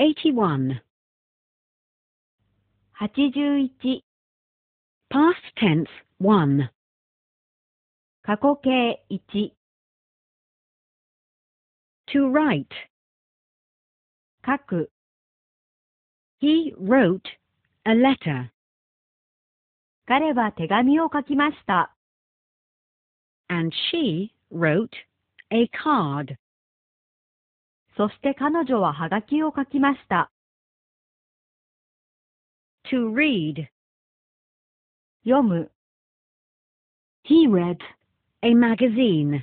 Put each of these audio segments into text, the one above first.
81 past tense one to write 書く He wrote a letter 彼は手紙を書きました and she wrote a card そして彼女ははがきを書きました。to read 読む He read a magazine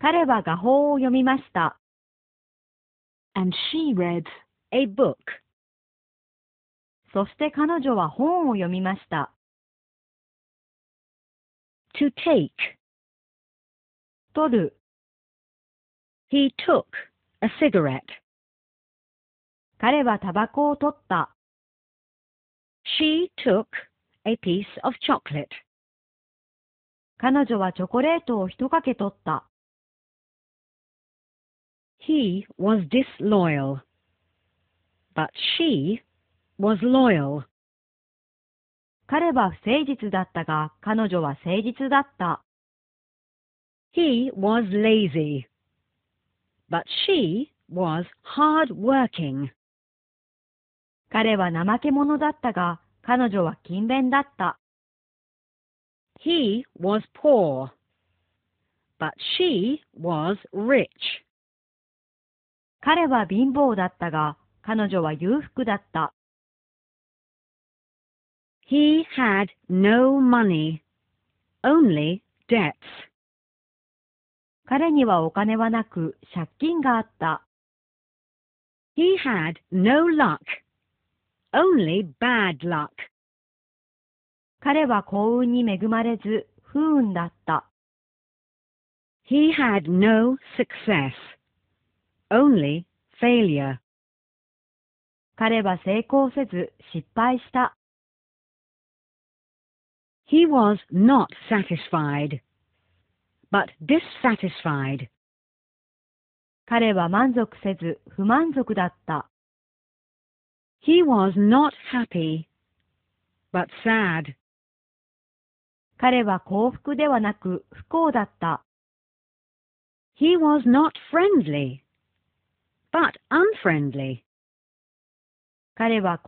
彼は画報を読みました。and she read a book そして彼女は本を読みました。to take 取る He took a cigarette. 彼はタバコを取った。She took a piece of chocolate. 彼女はチョコレートを一かけ取った。He was disloyal, but she was loyal. 彼は不誠実だったが、彼女は誠実だった。He was lazy, but she was hard-working. 彼は怠け者だったが、彼女は勤勉だった。He was poor, but she was rich. 彼は貧乏だったが、彼女は裕福だった。He had no money, only debts. 彼にはお金はなく借金があった。He had no luck, only bad luck. 彼は幸運に恵まれず不運だった。He had no success, only failure. 彼は成功せず失敗した。He was not satisfied. but dissatisfied. 彼は満足せず不満足だった。He was not happy, but sad. 彼は幸福ではなく不幸だった。He was not friendly, but unfriendly. 彼は